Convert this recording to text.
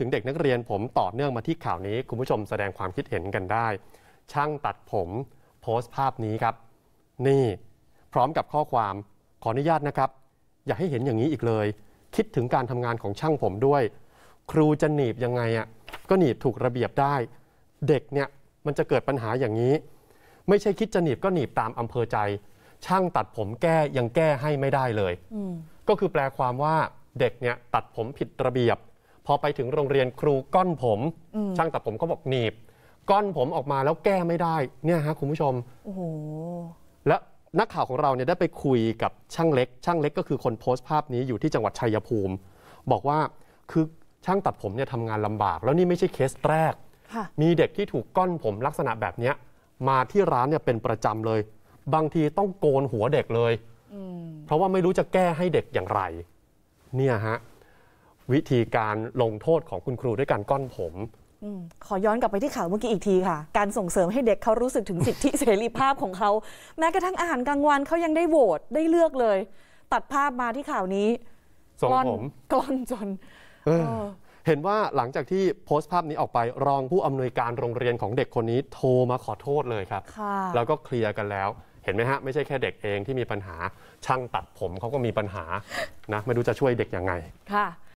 ถึงเด็กนักเรียนผมต่อเนื่องมาที่ข่าวนี้ คุณผู้ชมแสดงความคิดเห็นกันได้ ช่างตัดผมโพสต์ภาพนี้ครับ นี่ พร้อมกับข้อความขออนุญาตนะครับ อย่าให้เห็นอย่างนี้อีกเลย คิดถึงการทำงานของช่างผมด้วย ครูจะหนีบยังไง อ่ะก็หนีบถูกระเบียบได้ เด็กเนี่ยมันจะเกิดปัญหาอย่างนี้ ไม่ใช่คิดจะหนีบก็หนีบตามอำเภอใจ ช่างตัดผมแก้ยังแก้ให้ไม่ได้เลยก็คือแปลความว่าเด็กเนี่ยตัดผมผิดระเบียบพอไปถึงโรงเรียนครูก้อนผม ช่างตัดผมเขาบอกหนีบ ก้อนผมออกมาแล้วแก้ไม่ได้ เนี่ยฮะ คุณผู้ชม โอ้และนักข่าวของเราเนี่ยได้ไปคุยกับช่างเล็ก ช่างเล็กก็คือคนโพสต์ภาพนี้อยู่ที่จังหวัดชัยภูมิ บอกว่าคือช่างตัดผมเนี่ยทำงานลำบาก แล้วนี่ไม่ใช่เคสแรก มีเด็กที่ถูกก้อนผมลักษณะแบบนี้มาที่ร้านเนี่ยเป็นประจำเลย บางทีต้องโกนหัวเด็กเลยเพราะว่าไม่รู้จะแก้ให้เด็กอย่างไร เนี่ยฮะวิธีการลงโทษของคุณครูด้วยการก้อนผม ขอย้อนกลับไปที่ข่าวเมื่อกี้อีกทีค่ะ การส่งเสริมให้เด็กเขารู้สึกถึงสิทธิเสรีภาพของเขา แม้กระทั่งอาหารกลางวันเขายังได้โหวตได้เลือกเลย ตัดภาพมาที่ข่าวนี้ ก้อนผมก้อนจน เห็นว่าหลังจากที่โพสต์ภาพนี้ออกไปรองผู้อำนวยการโรงเรียนของเด็กคนนี้ โทรมาขอโทษเลยครับแล้วก็เคลียร์กันแล้วเห็นไหมฮะไม่ใช่แค่เด็กเองที่มีปัญหา ช่างตัดผมเขาก็มีปัญหานะไม่รู้จะช่วยเด็กยังไง ค่ะ